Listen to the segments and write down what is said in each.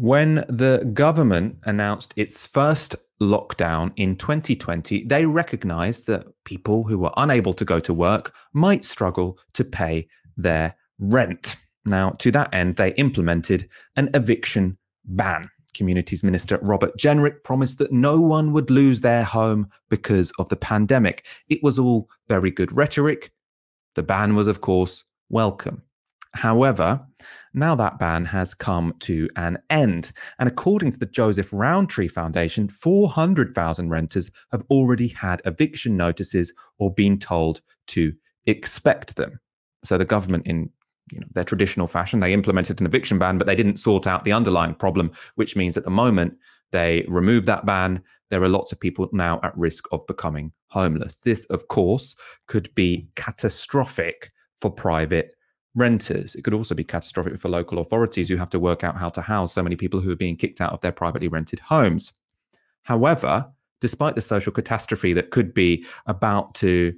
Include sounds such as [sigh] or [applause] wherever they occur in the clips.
When the government announced its first lockdown in 2020, they recognized that people who were unable to go to work might struggle to pay their rent. Now, to that end, they implemented an eviction ban. Communities Minister Robert Jenrick promised that no one would lose their home because of the pandemic. It was all very good rhetoric. The ban was, of course, welcome. However, now that ban has come to an end. And according to the Joseph Rowntree Foundation, 400,000 renters have already had eviction notices or been told to expect them. So the government, in you know, their traditional fashion, they implemented an eviction ban, but they didn't sort out the underlying problem, which means at the moment they remove that ban. There are lots of people now at risk of becoming homeless. This, of course, could be catastrophic for private renters. It could also be catastrophic for local authorities who have to work out how to house so many people who are being kicked out of their privately rented homes. However, despite the social catastrophe that could be about to,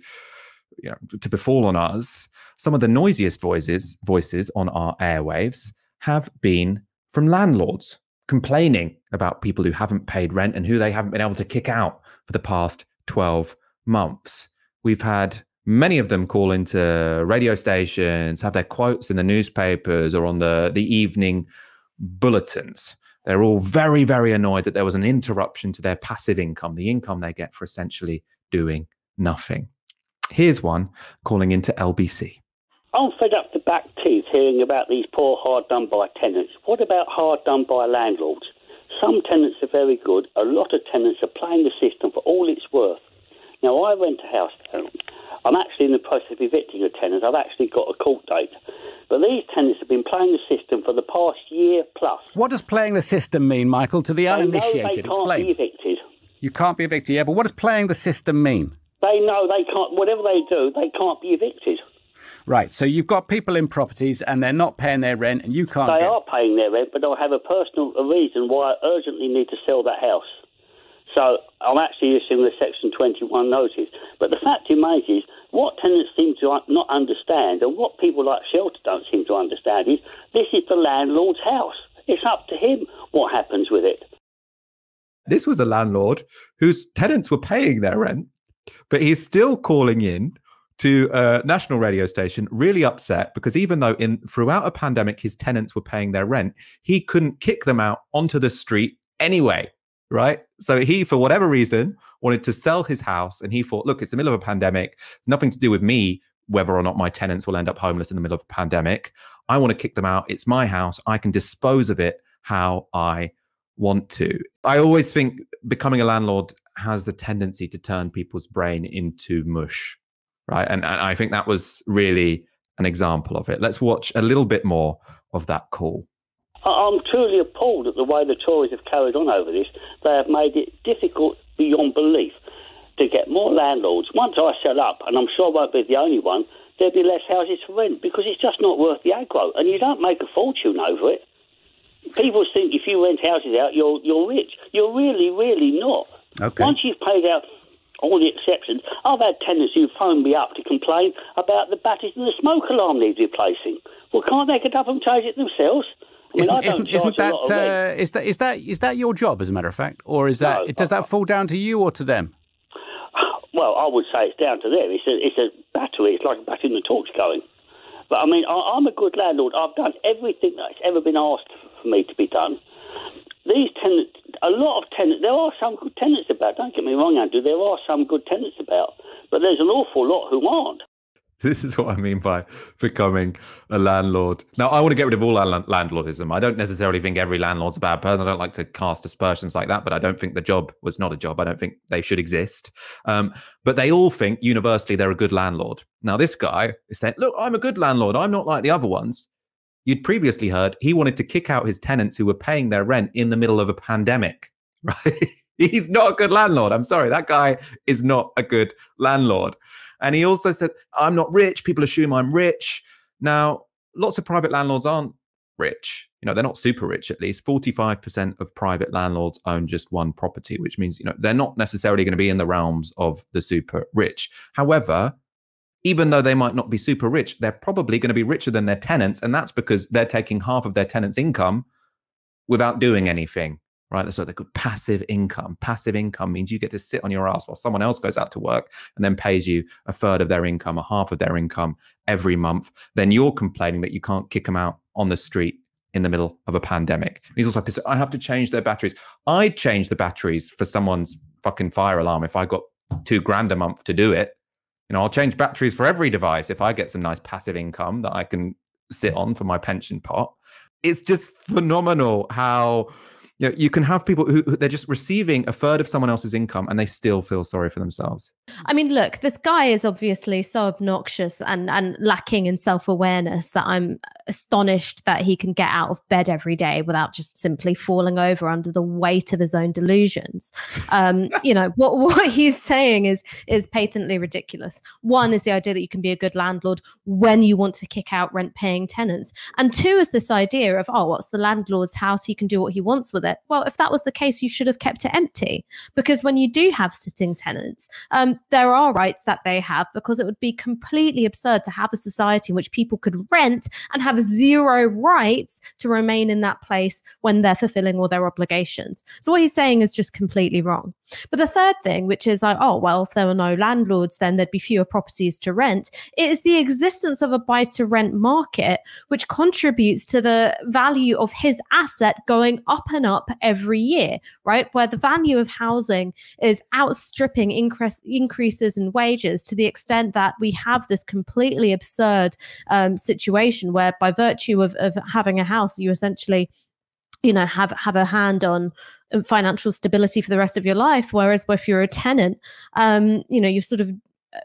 you know, to befall on us, some of the noisiest voices voices on our airwaves have been from landlords complaining about people who haven't paid rent and who they haven't been able to kick out for the past 12 months. We've had many of them call into radio stations, have their quotes in the newspapers or on the, the evening bulletins. They're all very, very annoyed that there was an interruption to their passive income, the income they get for essentially doing nothing. Here's one calling into LBC. I'm fed up the back teeth hearing about these poor hard done by tenants. What about hard done by landlords? Some tenants are very good. A lot of tenants are playing the system for all it's worth. Now, I rent a house I'm actually in the process of evicting a tenant. I've actually got a court date. But these tenants have been playing the system for the past year plus. What does playing the system mean, Michael, to the they uninitiated? Know they can't Explain. Be evicted. You can't be evicted, yeah, but what does playing the system mean? They know they can't, whatever they do, they can't be evicted. Right, so you've got people in properties and they're not paying their rent and you can't. They get... are paying their rent, but they'll have a personal reason why I urgently need to sell that house. So I'm actually issuing the Section 21 notice. But the fact remains is what tenants seem to not understand and what people like Shelter don't seem to understand is this is the landlord's house. It's up to him what happens with it. This was a landlord whose tenants were paying their rent, but he's still calling in to a national radio station really upset because even though in throughout a pandemic his tenants were paying their rent, he couldn't kick them out onto the street anyway right? So he, for whatever reason, wanted to sell his house. And he thought, look, it's the middle of a pandemic, nothing to do with me, whether or not my tenants will end up homeless in the middle of a pandemic. I want to kick them out. It's my house. I can dispose of it how I want to. I always think becoming a landlord has a tendency to turn people's brain into mush, right? And, and I think that was really an example of it. Let's watch a little bit more of that call. I'm truly appalled at the way the Tories have carried on over this. They have made it difficult beyond belief to get more landlords. Once I sell up, and I'm sure I won't be the only one, there'll be less houses for rent because it's just not worth the aggro, and you don't make a fortune over it. People think if you rent houses out, you're you're rich. You're really, really not. Okay. Once you've paid out all the exceptions, I've had tenants who phoned me up to complain about the batteries and the smoke alarm needs replacing. Well, can't they get up and change it themselves? I mean, isn't, isn't, isn't that, uh, is that is that is that your job, as a matter of fact, or is that no, does that fall down to you or to them? [sighs] Well, I would say it's down to them. It's a it's a battery. It's like batting the torch going. But I mean, I, am a good landlord. I've done everything that's ever been asked for me to be done. These tenants, a lot of tenants. There are some good tenants about. Don't get me wrong, Andrew. There are some good tenants about, but there's an awful lot who aren't. [laughs] this is what I mean by becoming a landlord. Now, I want to get rid of all landlordism. I don't necessarily think every landlord's a bad person. I don't like to cast aspersions like that, but I don't think the job was not a job. I don't think they should exist. Um, but they all think universally they're a good landlord. Now, this guy is saying, look, I'm a good landlord. I'm not like the other ones. You'd previously heard he wanted to kick out his tenants who were paying their rent in the middle of a pandemic, [laughs] right? He's not a good landlord. I'm sorry. That guy is not a good landlord. And he also said, I'm not rich. People assume I'm rich. Now, lots of private landlords aren't rich. You know, they're not super rich, at least. 45% of private landlords own just one property, which means, you know, they're not necessarily going to be in the realms of the super rich. However, even though they might not be super rich, they're probably going to be richer than their tenants. And that's because they're taking half of their tenants' income without doing anything right? That's what they call passive income. Passive income means you get to sit on your ass while someone else goes out to work and then pays you a third of their income, a half of their income every month. Then you're complaining that you can't kick them out on the street in the middle of a pandemic. He's also pissed. I have to change their batteries. I'd change the batteries for someone's fucking fire alarm if I got two grand a month to do it. You know, I'll change batteries for every device if I get some nice passive income that I can sit on for my pension pot. It's just phenomenal how you know, you can have people who, who, they're just receiving a third of someone else's income and they still feel sorry for themselves. I mean, look, this guy is obviously so obnoxious and and lacking in self awareness that I'm astonished that he can get out of bed every day without just simply falling over under the weight of his own delusions. Um, [laughs] you know what what he's saying is is patently ridiculous. One is the idea that you can be a good landlord when you want to kick out rent paying tenants, and two is this idea of oh, what's the landlord's house? He can do what he wants with it. Well, if that was the case, you should have kept it empty because when you do have sitting tenants, um, there are rights that they have because it would be completely absurd to have a society in which people could rent and have have zero rights to remain in that place when they're fulfilling all their obligations. So what he's saying is just completely wrong. But the third thing, which is like, oh, well, if there were no landlords, then there'd be fewer properties to rent, it is the existence of a buy to rent market, which contributes to the value of his asset going up and up every year, right? Where the value of housing is outstripping increases in wages to the extent that we have this completely absurd um, situation where by virtue of, of having a house, you essentially you know have have a hand on um, financial stability for the rest of your life whereas if you're a tenant um you know you're sort of uh,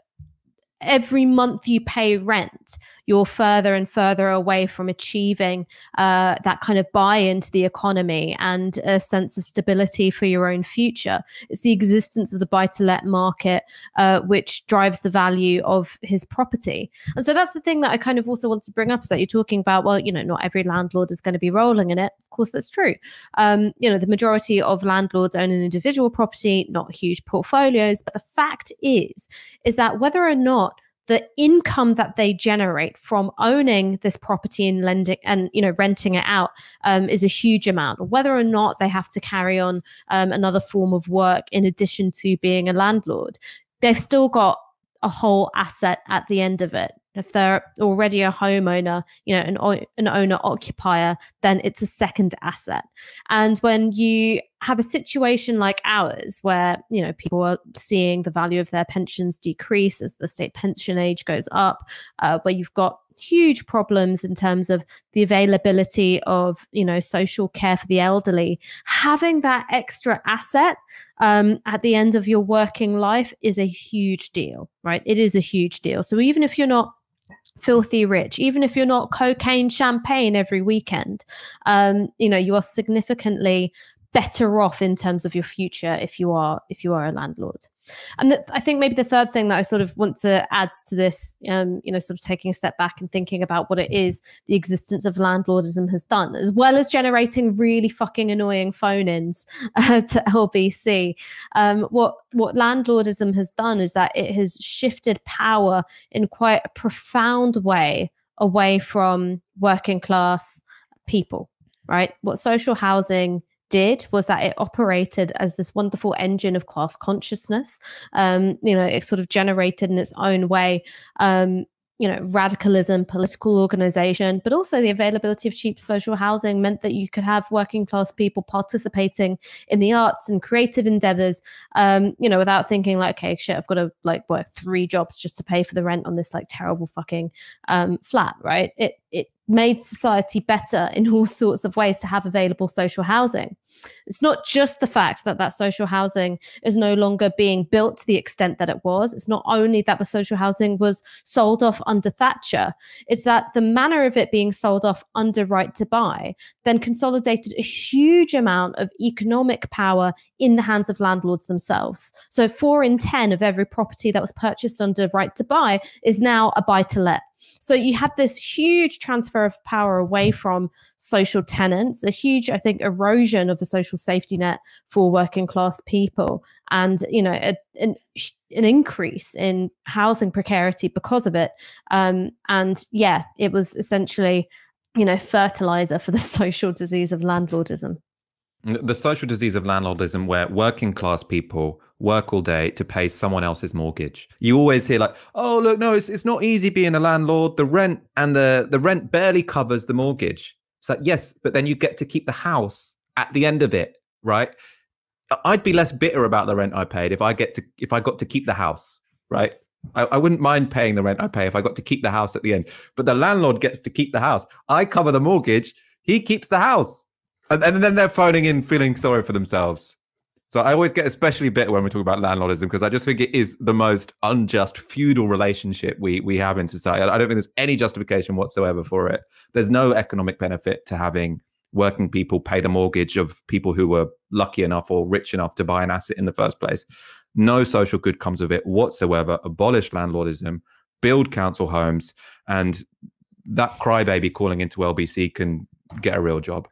every month you pay rent you're further and further away from achieving uh, that kind of buy into the economy and a sense of stability for your own future. It's the existence of the buy to let market uh, which drives the value of his property. And so that's the thing that I kind of also want to bring up is that you're talking about, well, you know, not every landlord is going to be rolling in it. Of course, that's true. Um, you know, the majority of landlords own an individual property, not huge portfolios. But the fact is, is that whether or not the income that they generate from owning this property and lending and you know renting it out um, is a huge amount whether or not they have to carry on um, another form of work in addition to being a landlord they've still got a whole asset at the end of it if they're already a homeowner, you know, an, o- an owner occupier, then it's a second asset. And when you have a situation like ours where, you know, people are seeing the value of their pensions decrease as the state pension age goes up, uh, where you've got huge problems in terms of the availability of you know social care for the elderly having that extra asset um, at the end of your working life is a huge deal right it is a huge deal so even if you're not filthy rich even if you're not cocaine champagne every weekend um, you know you are significantly better off in terms of your future if you are if you are a landlord and i think maybe the third thing that i sort of want to add to this um, you know sort of taking a step back and thinking about what it is the existence of landlordism has done as well as generating really fucking annoying phone-ins [laughs] uh, to lbc um, what what landlordism has done is that it has shifted power in quite a profound way away from working class people right what social housing did was that it operated as this wonderful engine of class consciousness. Um, you know, it sort of generated in its own way, um, you know, radicalism, political organization, but also the availability of cheap social housing meant that you could have working class people participating in the arts and creative endeavors, um, you know, without thinking like, okay, shit, I've got to like work three jobs just to pay for the rent on this like terrible fucking um, flat, right? It it made society better in all [laughs] sorts of ways to have available social housing. It's not just the fact that that social housing is no longer being built to the extent that it was. It's not only that the social housing was sold off under Thatcher, it's that the manner of it being sold off under right to buy then consolidated a huge amount of economic power in the hands of landlords themselves. So 4 in 10 of every property that was purchased under right to buy is now a buy to let so you had this huge transfer of power away from social tenants, a huge, I think, erosion of the social safety net for working class people, and you know, a, an, an increase in housing precarity because of it. Um, and yeah, it was essentially, you know, fertilizer for the [laughs] social disease of landlordism. The social disease of landlordism, where working class people work all day to pay someone else's mortgage. You always hear like, "Oh, look, no, it's it's not easy being a landlord. The rent and the the rent barely covers the mortgage." It's like, "Yes, but then you get to keep the house at the end of it, right?" I'd be less bitter about the rent I paid if I get to if I got to keep the house, right? I, I, wouldn't mind paying the rent I pay if I got to keep the house at the end. But the landlord gets to keep the house. I cover the mortgage. He keeps the house. And, and then they're phoning in feeling sorry for themselves. So I always get especially bitter when we talk about landlordism because I just think it is the most unjust feudal relationship we we have in society. I don't think there's any justification whatsoever for it. There's no economic benefit to having working people pay the mortgage of people who were lucky enough or rich enough to buy an asset in the first place. No social good comes of it whatsoever. Abolish landlordism, build council homes, and that crybaby calling into LBC can get a real job.